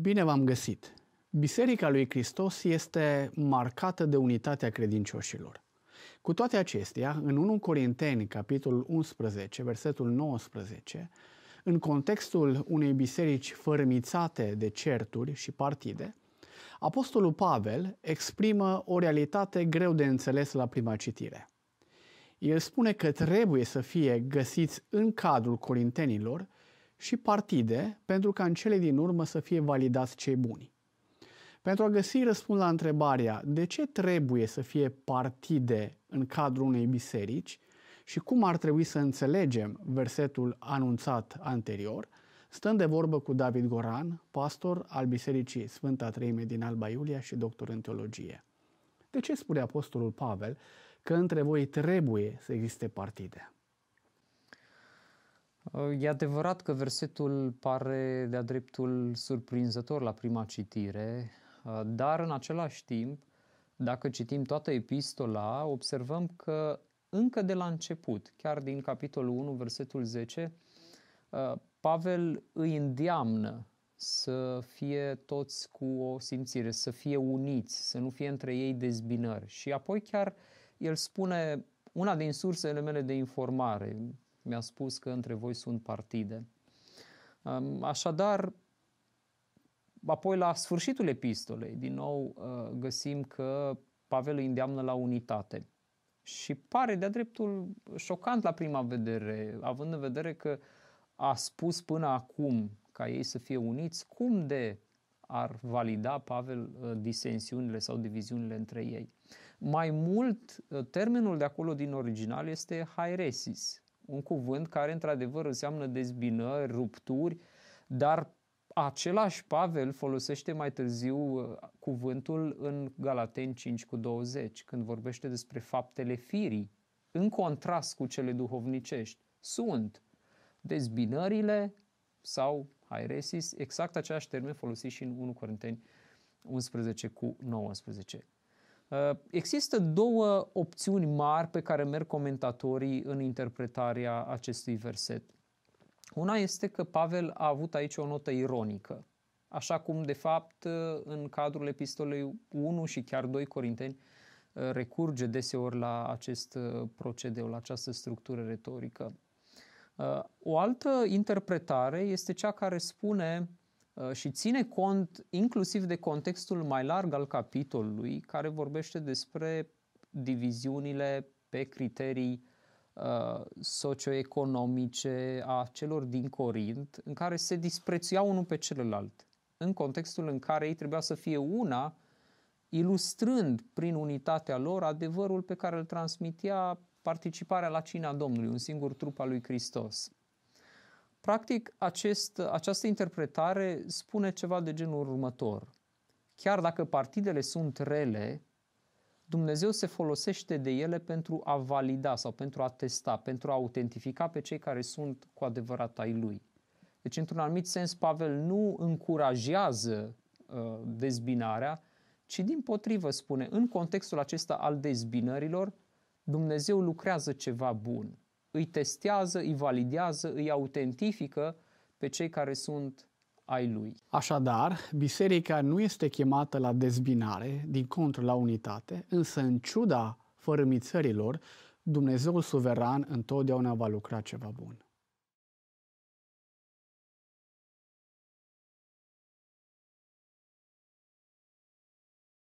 Bine v-am găsit! Biserica lui Hristos este marcată de unitatea credincioșilor. Cu toate acestea, în 1 Corinteni, capitolul 11, versetul 19, în contextul unei biserici fărămițate de certuri și partide, Apostolul Pavel exprimă o realitate greu de înțeles la prima citire. El spune că trebuie să fie găsiți în cadrul corintenilor și partide pentru ca în cele din urmă să fie validați cei buni. Pentru a găsi răspuns la întrebarea de ce trebuie să fie partide în cadrul unei biserici și cum ar trebui să înțelegem versetul anunțat anterior, stăm de vorbă cu David Goran, pastor al Bisericii Sfânta Treime din Alba Iulia și doctor în teologie. De ce spune Apostolul Pavel că între voi trebuie să existe partide? Uh, e adevărat că versetul pare de-a dreptul surprinzător la prima citire, uh, dar în același timp, dacă citim toată epistola, observăm că încă de la început, chiar din capitolul 1, versetul 10, uh, Pavel îi îndeamnă să fie toți cu o simțire, să fie uniți, să nu fie între ei dezbinări. Și apoi chiar el spune, una din sursele mele de informare, mi-a spus că între voi sunt partide. Așadar, apoi la sfârșitul epistolei, din nou uh, găsim că Pavel îi îndeamnă la unitate. Și pare de-a dreptul șocant la prima vedere, având în vedere că a spus până acum ca ei să fie uniți, cum de ar valida Pavel uh, disensiunile sau diviziunile între ei. Mai mult, uh, termenul de acolo din original este hairesis, un cuvânt care într-adevăr înseamnă dezbinări, rupturi, dar același Pavel folosește mai târziu uh, cuvântul în Galaten 5 cu 20, când vorbește despre faptele firii, în contrast cu cele duhovnicești. Sunt dezbinările sau hairesis, exact aceeași termen folosit și în 1 Corinteni 11 cu 19. Uh, există două opțiuni mari pe care merg comentatorii în interpretarea acestui verset. Una este că Pavel a avut aici o notă ironică, așa cum de fapt uh, în cadrul epistolei 1 și chiar 2 Corinteni uh, recurge deseori la acest procedeu, la această structură retorică. O altă interpretare este cea care spune Uh, și ține cont inclusiv de contextul mai larg al capitolului, care vorbește despre diviziunile pe criterii uh, socioeconomice a celor din Corint, în care se disprețuiau unul pe celălalt, în contextul în care ei trebuia să fie una, ilustrând prin unitatea lor adevărul pe care îl transmitea participarea la cina Domnului, un singur trup al lui Hristos. Practic, acest, această interpretare spune ceva de genul următor. Chiar dacă partidele sunt rele, Dumnezeu se folosește de ele pentru a valida sau pentru a testa, pentru a autentifica pe cei care sunt cu adevărat ai lui. Deci, într-un anumit sens, Pavel nu încurajează uh, dezbinarea, ci din potrivă spune, în contextul acesta al dezbinărilor, Dumnezeu lucrează ceva bun îi testează, îi validează, îi autentifică pe cei care sunt ai lui. Așadar, biserica nu este chemată la dezbinare, din contră la unitate, însă în ciuda fărâmițărilor, Dumnezeul suveran întotdeauna va lucra ceva bun.